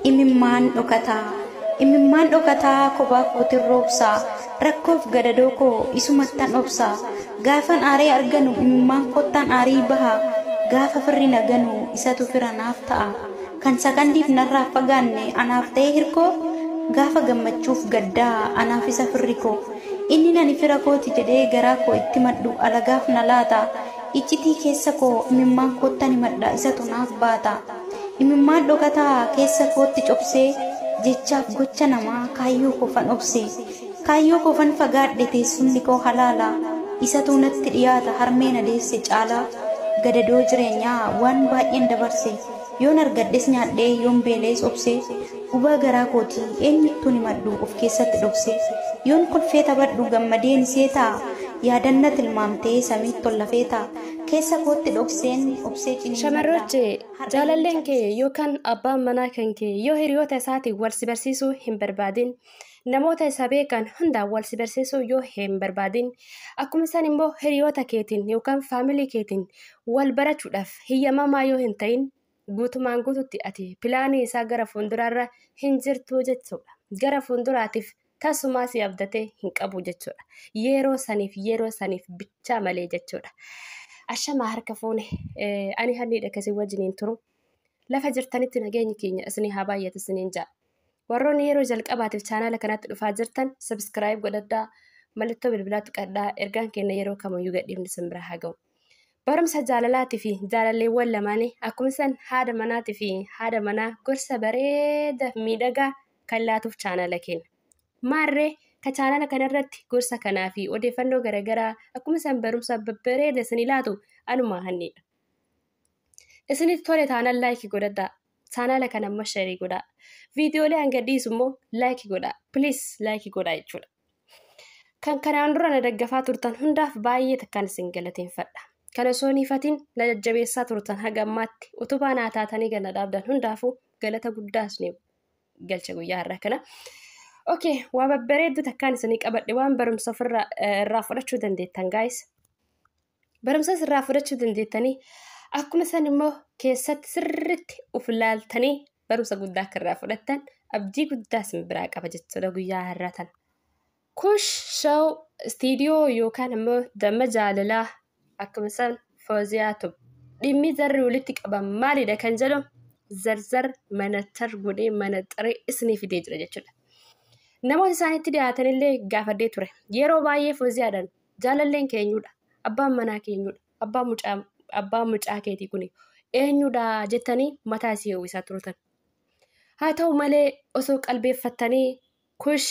imimmaan dhokataa imimmaan dhokataa kophaa kootiin roobsaa rakkoof gadadoo koo isumattan obsaa gaafan aarii arganu imimmaan kottaan aarii baha gaafa firri naganu isatu fira naaf ta'a kan sakandiif narraa fagaanne anaaf ta'ee hirkoo gaafa gammachuuf gaddaa anaaf isa firri koo inni nani fira kootii jedhee garaa koo itti madhu alagaaf na iccitii keessa koo imimmaan kottan himadha isatu naaf baata. Dhimimmaan dhokataa keessa kootti cobsee jechaaf gocha namaa kaayyoo kofan obse. Kaayyoo kofan fagaadhe teessumni koo halaalaa isa tuunatti dhiyaata harmeen adeesse caalaa. Gadadoo jireenyaa waan baay'een dabarse. Yoon argadhes nyaadhee yoon beelees obse. Gubaa garaa kootii eenyuttuun himadhu of keessatti dhokse. Yoon kolfee taphadhu gammadeen seetaa yaadanna tilmaamtee samiitti tollafeetaa. Keessa kootti dhokseen obsee ciniin. jaalalleen kee yookaan abbaan manaa kan kee yoo hiriyoota isaatiin walsi barsiisuu hin barbaadin namoota isaa beekan hundaan walsi barsiisuu yoo hin barbaadin akkuma immoo hiriyoota keetiin yookaan faamilii keetiin wal barachuudhaaf hiyyamamaa yoo hin ta'in guutumaan guututti ati pilaanii isaa gara fuulduraarra hin jirtu jechuudha. Gara fuulduraatiif si abdatee hin qabu jechuudha. Yeroo yeroo malee jechuudha. ashamaa harka fuune eh, ani halliidha kasii wajjiniin turu lafa jirtanitti nageenyi keenya isinii haa baay'atu isiniin ja'a warroonni yeroo jalqabaatiif chaanaala kanatti dhufaa jirtan sabskiraayib godhadhaa mallattoo bilbilaatti qadhaa ergaan keenya yeroo kamayyuu gadhiifni simbira haa ga'u barumsa jaalalaatii fi jaalalleewwan lamaanii akkuma san haadha manaatii fi haadha manaa gorsa bareeda miidhagaa kan laatuuf chaanaala kenna maarree. Akka chaanala kanarratti gorsa kanaa fi odeeffannoo garaagaraa akkuma isaan barumsa babbareeda isin laatu anuma hannidha. Isinif tole taanaan laayikii godhadhaa. Chaanala kana amma sharii godhaa. Viidiyoolee hanga dhiisu immoo laayikii godhaa. Piliis laayikii godhaa jechuudha. Kan kanaan dura na turtan hundaaf baay'ee takkaan isin galateeffadha. Kana osoo niifatiin na jajjabeessaa turtan haga ammaatti utubaa naa taatanii gana dhaabdan hundaafuu galata guddaa galcha guyyaa har'aa Ok waa babbareeddu takkaan isanii qabadhe waan barumsa ofirraa eh, irraa fudhachuu dandeettan gaa'is. Barumsas irraa fudhachuu dandeettanii akkuma san immoo keessatti sirriitti uf laaltanii barumsa guddaa akka irraa fudhattan abdii guddaa isin biraa qaba jechuudha guyyaa har'aa tana. Kush istiidiyoo yookaan immoo damma jaalalaa akkuma san Fooziyaatu dhimmi zarri walitti qaban maalidha kan jedhamu zarzar manatar mana manaxaree isinii fidee jira jechuudha. namoota isaanitti dhiyaatanillee gaafadhee ture yeroo baay'ee fooziyaadhaan jaalalleen keenyudha abbaan manaa keenyudha abbaan mucaa keetii kuni eenyudha jettanii mataa isii ho'isaa turtan haa ta'u malee osoo qalbeeffattanii kush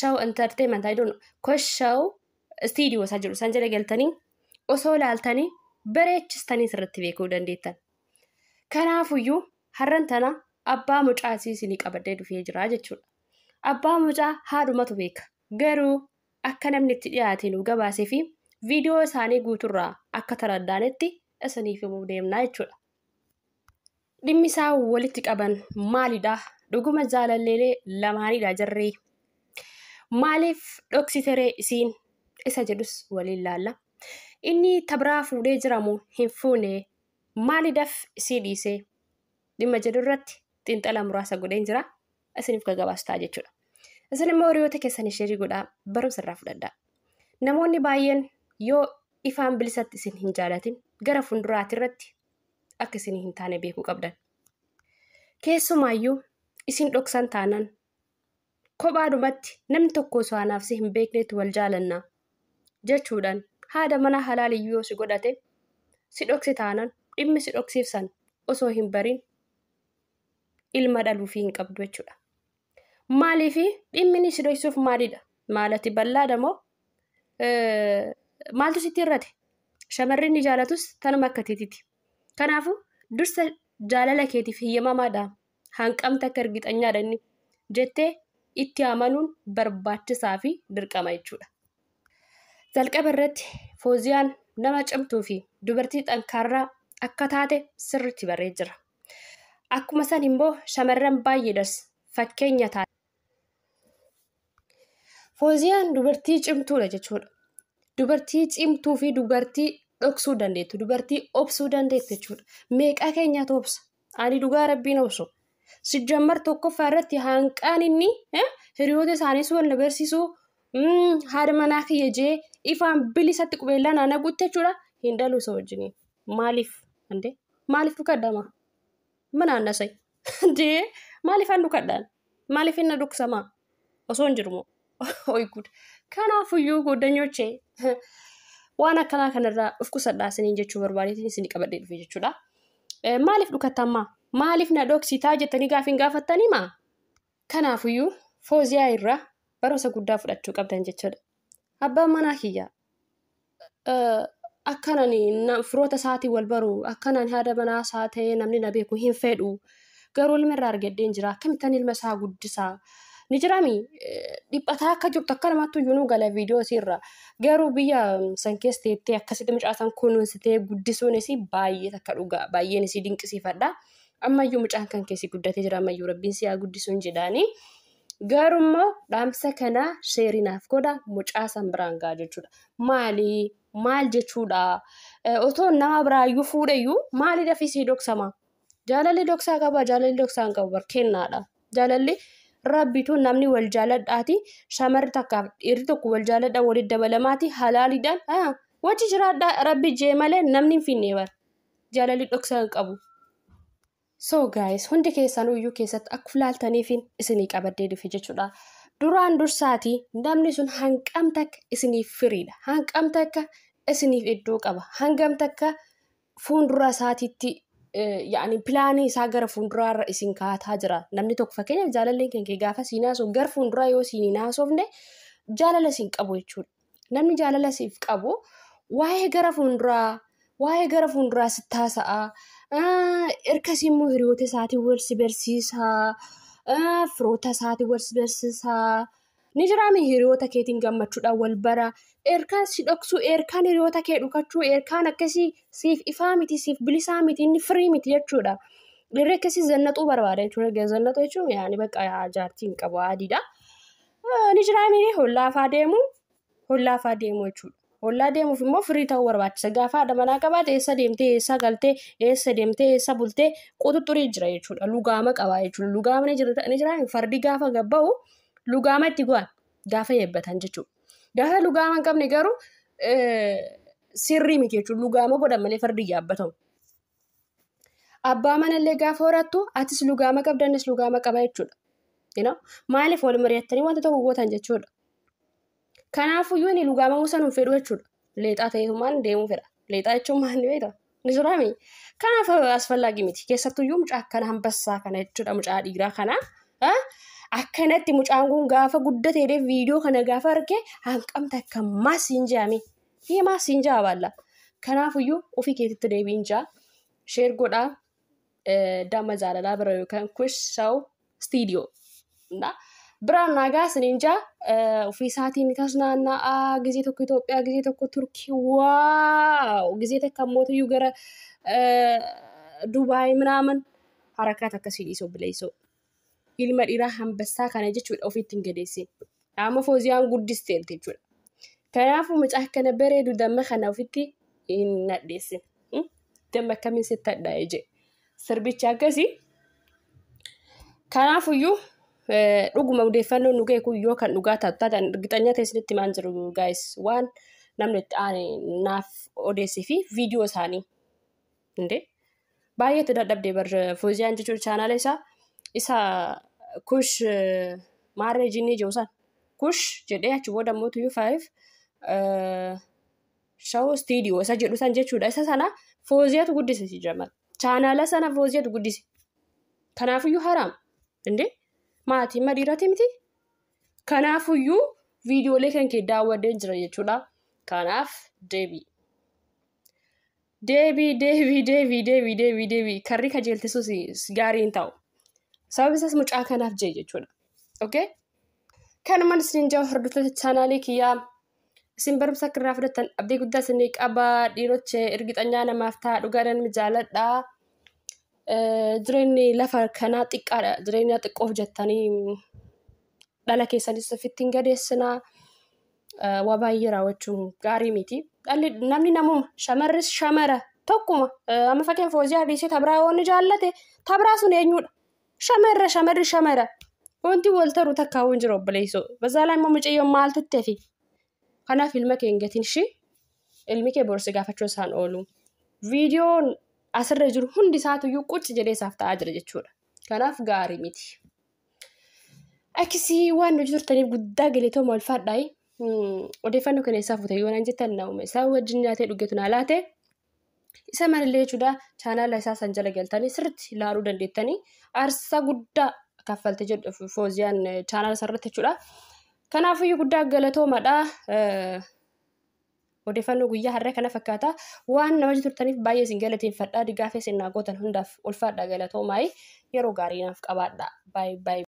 shaw entertainment haa jedhuun kush shaw istiidiyoo isaa jedhu isaan jala galtanii osoo laaltanii bareechistanii irratti beekuu dandeettan kanaafuyyuu har'an tanaa abbaa mucaa isii isinii qabadee dhufee jira jechuudha. abbaa mucaa haadhumatu beeka garuu akka namni itti dhiyaateenuu gabaasee fi viidiyoo isaanii guuturraa akka taraddaanetti isiniif himuu deemnaa jechuudha. dhimmi isaa walitti qaban maalidhaa dhuguma jaalalleelee lamaanidha jarree maaliif dhoksiteree isiin isa jedhus waliin laalla inni tabiraa fuudhee jiramu hin fuune maalidhaaf isii dhiisee dhimma jedhu irratti xiinxala muraasa godheen jira isiniif gagabaastaa jechuudha. isin immoo hiriyoota keessan ishee godhaa barumsa irraa fudhadhaa namoonni baay'een yoo ifaan bilisatti isin hin jaalatin gara fuulduraati irratti akka isin hin taane beekuu qabdan keessumaayyuu isin dhoksan taanaan kophaadhumatti namni tokko osoo anaafsi hin beekneetu wal jaalannaa jechuudhaan haada mana halaaliyyuu si godhate si dhoksi taanaan dhimmi si dhoksiifsan osoo hin bariin ilma dhaluufii hin qabdu jechuudha. maaliif dhimmi si dhoksisuuf maalidha? Maalati bal'aadha moo maaltu sitti irrate? Shamarri inni jaalatus tanuma akka teetiiti. Kanaafuu dursa jaalala keetiif hiyyamamaadhaan hanqamta akka argixanyaadha inni jettee itti amanuun barbaachisaa fi dirqama jechuudha. Jalqaba irratti fooziyaan nama cimtuu fi dubartii xankaarraa akka taate sirriitti barree jira. Akkuma san immoo shamarran baay'ee baay'eedhas fakkeenya taate. Fooziyaan dubartii cimtuudha jechuudha. Dubartii cimtuu fi dubartii dhoksuu dandeettu, dubartii obsuu dandeettu jechuudha. Meeqaa keenyaatu obsa? Ani dhugaa rabbiin obsu. Sijjammar tokkoffaa irratti hanqaaninni inni hiriyoota isaaniis wal barsiisuu hmm, haadha manaa kiyya jee ifaan bilisatti qubeellaan ana guutte jechuudha. Hin dhalu isa wajjiniin. Maalif Andee maaliif dhukkadhama? Mana annasai. Andee maaliif an dhukkadhaan? Maaliif inna dhukksamaa? Osoo hin jiru Hooyi guuda! Kanaafuyyuu goddanyochee waan akkanaa kanarraa of qusadhaa isiniin jechuu barbaadeetiin isinii qabadhee dhufe jechuudha. Eh, maaliif dhukattammaa? Maaliif na dhoksitaa jettanii gaafa hin gaafattanimaa? Kanaafuyyuu fooziyaa irraa barumsa guddaa fudhachuu qabdan jechuudha. Abbaan manaa kiyya. Eh, akkanan firoota isaatii wal baru akkanan haadha manaa isaa ta'e namni na beeku hin fedhu garuu ilma irraa argadheen jira akkamittan ilma isaa guddisaa ni jirami eh, dhiphataa akka jirtu akka namaatti iyyuu gala viidiyoo isiirra garuu biyya mm, san keessa teettee akkasitti mucaasan kunuunsitee guddisuunis baay'ee takka dhugaa baay'een isii dinqisiifadha ammayyuu mucaan kan keessi guddatee jira ammayyuu rabbiin siyaa guddisuun jedhaanii garummoo dhaamsa kana sheerinaaf godha mucaa san biraan ga'a jechuudha Maali? maal jechuudha eh, otoo nama biraayyuu fuudheyyuu maalii dafisii doksama jaalalli doksaa qaba jaalalli doksaa hin qabu rabbitu namni wal jaaladhaati shamarri takkaaf dhiirri tokko wal jaaladha waliin dabalamaati halaaliidhaan wachi jiraadha rabbi jee malee namni hin bara jaalalli dhoksa qabu. so hundi iyyuu keessatti akka filaaltaniifin isinii qabaddee dhufe jechuudha. duraan dursaati namni sun hanqam takka isiniif firiidha hanqam takka isiniif iddoo qaba fuuldura pilaanii isaa gara fuulduraarra isin kaataa jira. Namni tokko fakkeenyaaf jaalalleen keenya gaafa siin haasofne gara yoo siin haasofne jaalala siin qabu jechuudha. Namni jaalala siif qabu waa'ee gara fuulduraa waa'ee gara fuulduraa sittaasaa, haasa'aa. Erga hiriyoota isaatiin barsiisaa. Firoota isaatiin wal barsiisaa. ni jiraame hiriyoota keetiin gammachuudhaan wal bara erkaan si dhoksuu erkaan hiriyoota kee dhukachuu erkaan akkasii siif ifaa miti siif bilisaa miti inni firii miti jechuudha. Dirree akkasii zannaxuu barbaada jechuudha. Zannaxuu jechuun yaani bakka jaartiin qabu adiidha. Ni jiraame hollaafaa deemu deemu jechuudha. Hollaa deemuuf immoo firii ta'uu barbaachisa. Gaafa haadha manaa qabaate eessa deemtee eessa galtee eessa deemtee eessa bultee quxuxurii ni jiraame fardi gaafa gabau lugaama itti go'an gaafa eebbatan jechuudha. Gaafa lugaama hin qabne garuu eh, sirrii miti jechuudha. Lugaama godhan malee fardi yaabbatamu. Abbaa manallee gaafa horattu atis lugaama qabda innis lugaama qaba jechuudha. Maaliif wal mari'attanii wanta tokko gootan jechuudha. Kanaafuyyuu inni lugaamamuu sanuun fedhu jechuudha. Leexaa ta'eetumaan deemuu fedha. Leexaa jechuun maal beektaa? Nisuuraami. Kanaaf asfallaa miti. Keessattuyyuu mucaa akkana hambassaa kana jechuudha mucaa dhiiraa kanaa? Eh? Akkanatti mucaan kun gaafa guddateedhe viidiyoo kana gaafa arge hanqamta akka maas hin jaame. maas hin jaaballa. Kanaafiyyuu ofii keessatti deebiin jaa. Sheer godhaa eh, damma jaalalaa bira yookaan sa'u stiidiyoo. Biraan nagaa isiniin jaa eh, ofii isaatiin kas naanna'aa gizee tokko Itoophiyaa gizee tokko Turkii waa gizee takka mootiyyuu gara eh, Dubaay minaaman harakat akkasii dhiisoo bileessoo. ilma dhiiraa hambassaa kana jechuudha ofii ittiin gadeessin. Amma fooziyaan guddisteetti jechuudha. Kanaafuu mucaa akkana bareedu damma kana ofitti hin nadheessin. Hmm? Damma akkamiin sitti hadhaa'ee jedhe. Sirbichi akkasii. Kanaafuyyuu e, dhuguma odeeffannoon nu ga'e kun yoo kan dhugaa taatu taatan gixanyaa teessinitti maan jiru gaa'is waan namni itti aane naaf odeessee fi viidiyoo isaanii. Baay'ee dadhabdee barreeffama fooziyaan jechuun chaanaala isaa. isa kush eh, maarree jinnii jiruusan kush jedhee achi booda immoo tuyuu faayiif eh, shawoo stiidiyoo isa jedhu san jechuudha. Isa sana fooziyatu guddise jiraman. Chaanaala sana fooziyatu guddise. Kanaafiyyuu haraam. Indee miti. Kanaafiyyuu viidiyoolee kan kee daawwadee jira jechuudha. Kanaaf deebii. Deebii deebii deebii deebii deebii deebii karri kajeelchisuus gaarii hin ta'u. sababi isaas mucaa kanaaf jee jechuudha okay kanumaan isin jawa hordoftoota chaanaalii kiyyaa isin barumsa akka irraa fudhatan abdii guddaa isinii qaba dhiirochi ergixanyaa namaaf ta'a dhugaadhaan mijaaladha. jireenyi lafa kanaa xiqqaadha jireenya xiqqoof jettanii dhala keessanis hin gadeessinaa. waa baay'ee raawwachuun gaarii miti dhalli namni namuma shamarris shamara tokkuma amma fakkeenya foozii adiisee tabraa waan jaallate tabraa sun eenyudha shamarra shamarri shamara wanti waltaruu takkaa waan jiru obboleessu bazaalaa immoo mucayyoo maaltu ta'e kanaaf ilma kee hin ilmi kee boorsi gaafachuu isaan oolu viidiyoon asirra jiru hundi isaatuyyuu qucci jedhee isaaf ta'aa jira jechuudha kanaaf gaarii miti. Akkisii waan hojii turtaniif guddaa galeetoo maal fadhaa'e odeeffannoo kana isaaf fute yoo naan jettan naa'uma isaa wajjin nyaatee dhugeetu naa laatee. Isa marillee jechuudha chaanaala isaa san jala galtanii sirriitti ilaaluu dandeettanii aarsaa guddaa kaffaltee jedhu fooziyaan eh, chaanaala sarratti jechuudha. Kanaafiyyuu guddaa galatoomadha. Eh, odeeffannoo guyyaa har'ee kana fakkaata. Waan nama turtaniif baay'ee isin galateeffadha. Digaafee isin gootan hundaaf ulfaadha galatoomaa Yeroo gaarii naaf qabaadha.